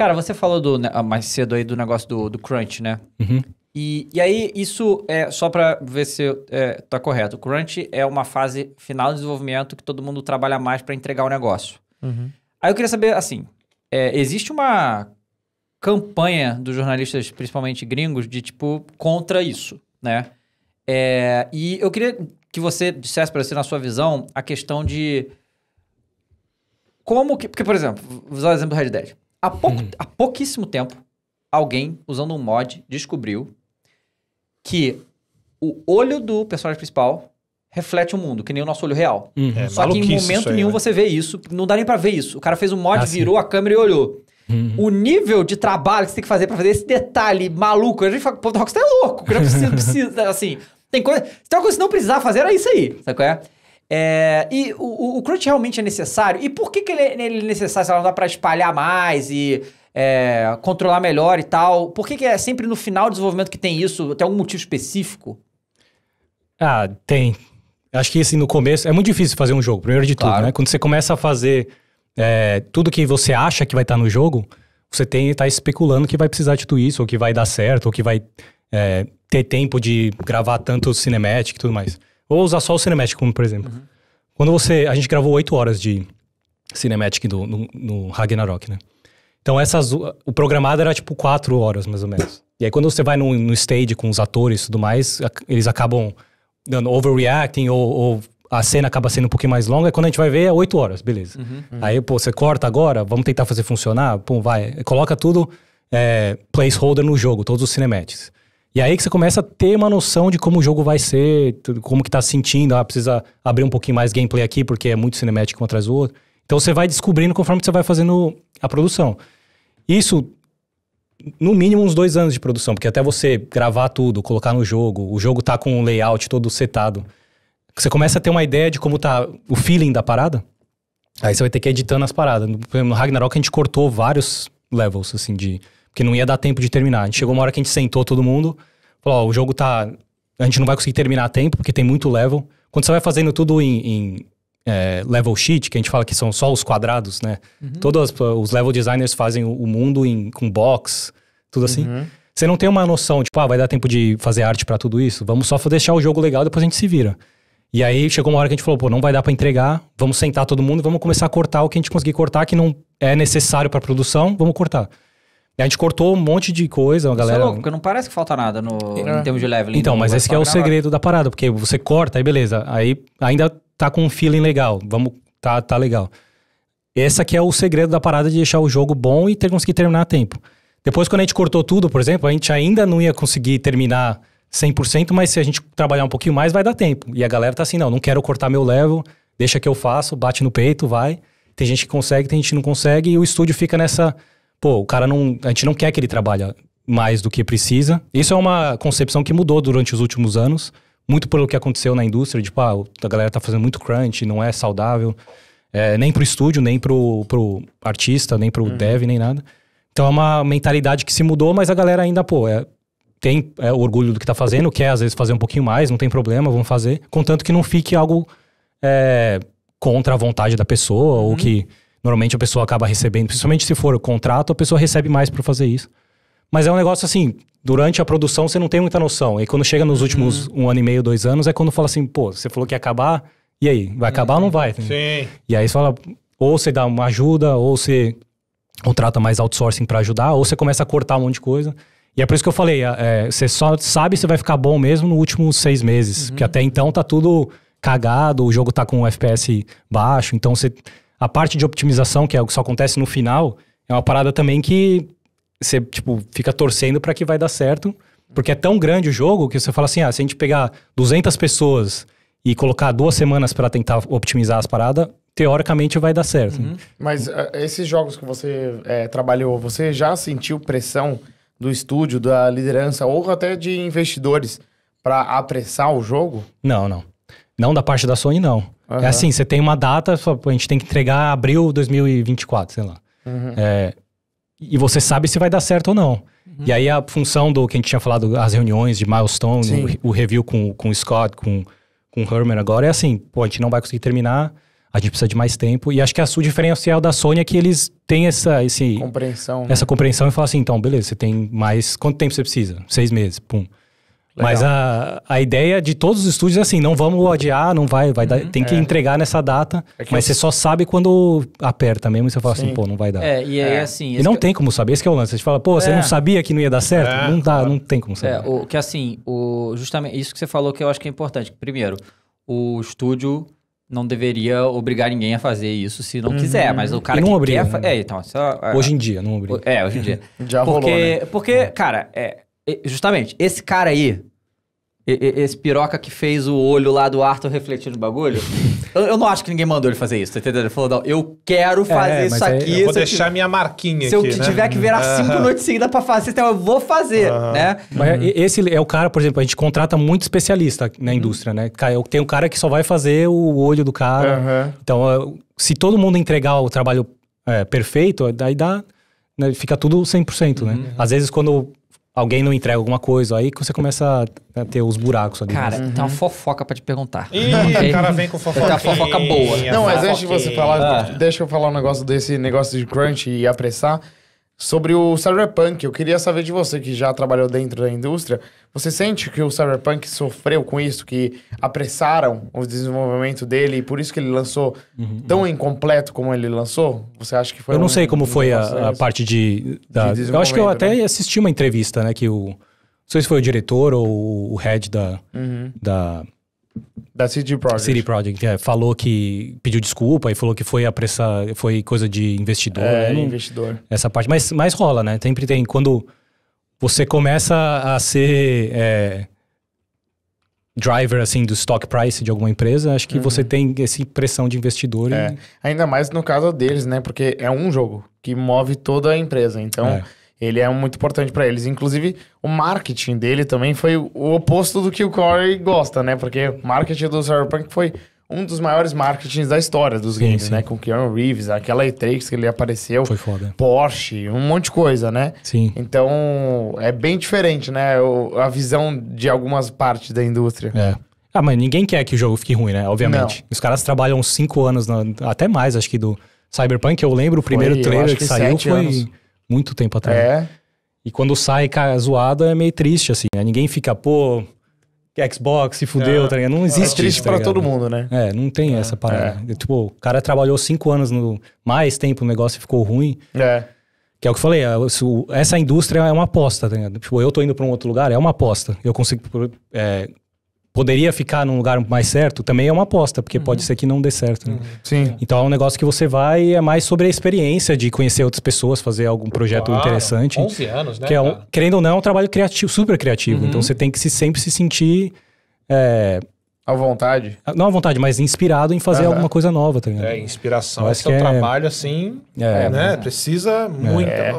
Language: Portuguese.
Cara, você falou do, ah, mais cedo aí do negócio do, do crunch, né? Uhum. E, e aí, isso é só para ver se é, tá correto. O crunch é uma fase final do desenvolvimento que todo mundo trabalha mais para entregar o negócio. Uhum. Aí eu queria saber, assim, é, existe uma campanha dos jornalistas, principalmente gringos, de tipo contra isso, né? É, e eu queria que você dissesse para você, assim, na sua visão, a questão de como que. Porque, por exemplo, vou usar o exemplo do Red Dead. Há, pouco, uhum. há pouquíssimo tempo, alguém usando um mod descobriu que o olho do personagem principal reflete o mundo, que nem o nosso olho real. Uhum. É, Só que em momento aí, nenhum né? você vê isso, não dá nem para ver isso. O cara fez um mod, ah, virou sim. a câmera e olhou. Uhum. O nível de trabalho que você tem que fazer para fazer esse detalhe maluco, a gente fala, pô, tá o Rockstar é louco, não precisa, precisa assim. Tem coisa, tem uma coisa que não precisar fazer, era isso aí, sabe qual é? É, e o, o crunch realmente é necessário? E por que, que ele, é, ele é necessário? Se ela dá para espalhar mais e é, controlar melhor e tal? Por que, que é sempre no final do desenvolvimento que tem isso? Tem algum motivo específico? Ah, tem. Acho que assim, no começo é muito difícil fazer um jogo, primeiro de claro. tudo, né? Quando você começa a fazer é, tudo que você acha que vai estar tá no jogo, você tem tá especulando que vai precisar de tudo isso, ou que vai dar certo, ou que vai é, ter tempo de gravar tanto cinematic e tudo mais. Vou usar só o Cinematic por exemplo. Uhum. Quando você. A gente gravou oito horas de Cinematic do, no, no, Ragnarok, né? Então essas. O programado era tipo quatro horas, mais ou menos. E aí quando você vai no, no stage com os atores e tudo mais, eles acabam dando overreacting ou, ou a cena acaba sendo um pouquinho mais longa, e quando a gente vai ver é oito horas, beleza. Uhum, uhum. Aí, pô, você corta agora, vamos tentar fazer funcionar, pum, vai. Coloca tudo é, placeholder no jogo, todos os cinematics. E aí que você começa a ter uma noção de como o jogo vai ser, como que tá sentindo, ah, precisa abrir um pouquinho mais gameplay aqui, porque é muito cinemático um atrás do outro. Então você vai descobrindo conforme você vai fazendo a produção. Isso, no mínimo, uns dois anos de produção, porque até você gravar tudo, colocar no jogo, o jogo tá com o layout todo setado. Você começa a ter uma ideia de como tá o feeling da parada. Aí você vai ter que ir editando as paradas. No Ragnarok a gente cortou vários levels, assim, de porque não ia dar tempo de terminar. A gente chegou uma hora que a gente sentou todo mundo, falou: ó, o jogo tá. A gente não vai conseguir terminar a tempo, porque tem muito level. Quando você vai fazendo tudo em, em é, level sheet, que a gente fala que são só os quadrados, né? Uhum. Todos os level designers fazem o mundo em, com box, tudo assim. Uhum. Você não tem uma noção, tipo, ah, vai dar tempo de fazer arte para tudo isso? Vamos só deixar o jogo legal, depois a gente se vira. E aí chegou uma hora que a gente falou, pô, não vai dar para entregar, vamos sentar todo mundo, e vamos começar a cortar o que a gente conseguir cortar, que não é necessário para produção, vamos cortar. A gente cortou um monte de coisa, a é galera. Isso é louco, porque não parece que falta nada no, é. em termos de leveling. Então, mas esse é o segredo da parada, porque você corta, aí beleza. Aí ainda tá com um feeling legal. Vamos, tá, tá legal. Esse aqui é o segredo da parada de deixar o jogo bom e ter, conseguir terminar a tempo. Depois, quando a gente cortou tudo, por exemplo, a gente ainda não ia conseguir terminar 100%, mas se a gente trabalhar um pouquinho mais, vai dar tempo. E a galera tá assim, não, não quero cortar meu level, deixa que eu faço, bate no peito, vai. Tem gente que consegue, tem gente que não consegue, e o estúdio fica nessa pô, o cara não. A gente não quer que ele trabalhe mais do que precisa. Isso é uma concepção que mudou durante os últimos anos, muito pelo que aconteceu na indústria, tipo, ah, a galera tá fazendo muito crunch, não é saudável, é, nem pro estúdio, nem pro, pro artista, nem pro uhum. dev, nem nada. Então é uma mentalidade que se mudou, mas a galera ainda, pô, é, tem é, orgulho do que tá fazendo, quer às vezes fazer um pouquinho mais, não tem problema, vamos fazer, contanto que não fique algo é, contra a vontade da pessoa uhum. ou que Normalmente a pessoa acaba recebendo, principalmente se for o contrato, a pessoa recebe mais para fazer isso. Mas é um negócio assim, durante a produção você não tem muita noção. E quando chega nos últimos uhum. um ano e meio, dois anos, é quando fala assim, pô, você falou que ia acabar, e aí? Vai acabar ou não vai? Uhum. Sim. E aí você fala, ou você dá uma ajuda, ou você contrata mais outsourcing para ajudar, ou você começa a cortar um monte de coisa. E é por isso que eu falei, é, é você só sabe se vai ficar bom mesmo no últimos seis meses. Uhum. Porque até então tá tudo cagado, o jogo tá com um FPS baixo, então você a parte de optimização, que é o que só acontece no final, é uma parada também que você, tipo, fica torcendo para que vai dar certo, porque é tão grande o jogo que você fala assim, ah, se a gente pegar 200 pessoas e colocar duas semanas para tentar optimizar as paradas, teoricamente vai dar certo. Uhum. Mas uh, esses jogos que você é, trabalhou, você já sentiu pressão do estúdio, da liderança ou até de investidores para apressar o jogo? Não, não. Não da parte da Sony, não. Uhum. É assim, você tem uma data, a gente tem que entregar abril 2024, sei lá. Uhum. É, e você sabe se vai dar certo ou não. Uhum. E aí a função do que a gente tinha falado, as reuniões de milestone, o, o, review com, com o Scott, com, com o Herman agora, é assim, pô, a gente não vai conseguir terminar, a gente precisa de mais tempo. E acho que a, o diferencial da Sony é que eles têm essa... Esse, compreensão. Né? Essa né? compreensão e falam assim, então, beleza, você tem mais... Quanto tempo você precisa? Seis meses, pum. Legal. Mas a, a ideia de todos os estúdios é assim, não vamos adiar, não vai, vai uhum, dar, tem que é. entregar nessa data, é mas você só sabe quando aperta mesmo e você fala assim, Sim. assim, pô, não vai dar. É, e é. assim... E não é tem como saber, esse é o lance. Você fala, pô, você não é. sabia que não ia dar certo? É. Não dá, não tem como saber. É, o, que assim, o, justamente isso que você falou que eu acho que é importante. Primeiro, o estúdio não deveria obrigar ninguém a fazer isso se não uhum. quiser, mas o cara e não que obriga, quer... Né? É, então... Só, hoje em dia, não obriga. É, hoje em dia. Já porque, rolou, né? Porque, cara, é Justamente, esse cara aí, esse piroca que fez o olho lá do Arthur refletindo o bagulho. eu, eu, não acho que ninguém mandou ele fazer isso, tá entendendo? Ele falou, não, eu quero é, fazer é, isso aqui. Eu vou deixar minha marquinha se aqui, Se eu né? tiver que virar cinco noites seguidas pra fazer, então eu vou fazer, né? Mas é, esse é o cara, por exemplo, a gente contrata muito especialista na uhum. indústria, né? Tem um cara que só vai fazer o olho do cara. Então, se todo mundo entregar o trabalho é, perfeito, daí dá... Né? Fica tudo 100%, né? Uhum. Às vezes, quando alguém não entrega alguma coisa, aí você começa a né, ter os buracos ali. Cara, uhum. tem uma uhum. fofoca pra te perguntar. Ih, okay? o cara vem com fofoca. Tem uma fofoca boa. Não, mas antes de você falar, ah. deixa eu falar um negócio desse negócio de crunch e apressar. Sobre o cyberpunk, eu queria saber de você que já trabalhou dentro da indústria, você sente que o cyberpunk sofreu com isso, que apressaram o desenvolvimento dele e por isso que ele lançou uhum, uhum. tão uhum. incompleto como ele lançou? Você acha que foi? Eu não sei como um foi a, a, parte de, da, de Eu acho que eu até né? assisti uma entrevista, né, que o não sei se foi o diretor ou o head da, uhum. da da CD Projekt. CD Projekt, é, falou que pediu desculpa e falou que foi pressa foi coisa de investidor. É, né? investidor. Essa parte, mas, mas rola, né? Sempre tem, quando você começa a ser é, driver, assim, do stock price de alguma empresa, acho que uhum. você tem essa pressão de investidor. É. E... Ainda mais no caso deles, né? Porque é um jogo que move toda a empresa, então... É ele é muito importante para eles. Inclusive, o marketing dele também foi o oposto do que o Corey gosta, né? Porque o marketing do Cyberpunk foi um dos maiores marketings da história dos sim, games, sim. né? Com Keanu Reeves, aquela E3 que ele apareceu. Foi foda. Porsche, um monte de coisa, né? Sim. Então, é bem diferente, né? O, a visão de algumas partes da indústria. É. Ah, mas ninguém quer que o jogo fique ruim, né? Obviamente. Não. Os caras trabalham cinco anos, na, até mais, acho que do Cyberpunk. Eu lembro o primeiro foi, trailer que, que, saiu foi... Anos muito tempo atrás. É. E quando sai zoado, zoada é meio triste, assim, né? Ninguém fica, pô, Xbox se fudeu, é. tá ligado? Não é existe. É triste tá pra todo mundo, né? É, não tem é. essa parada. É. Tipo, o cara trabalhou cinco anos no mais tempo o negócio ficou ruim. É. Que é o que eu falei, é, essa indústria é uma aposta, tá ligado? Tipo, eu tô indo pra um outro lugar, é uma aposta. Eu consigo é, poderia ficar num lugar mais certo, também é uma aposta, porque uhum. pode ser que não dê certo. Né? Uhum. Sim. Então é um negócio que você vai, é mais sobre a experiência de conhecer outras pessoas, fazer algum projeto claro. interessante. 11 anos, né? Que é um, querendo ou não, é um trabalho criativo, super criativo. Então, uhum. Então você tem que se, sempre se sentir. É, à vontade? Não à vontade, mas inspirado em fazer alguma coisa nova, tá ligado? É, inspiração. Esse é um é trabalho, assim, é, né? Precisa é. muito. É.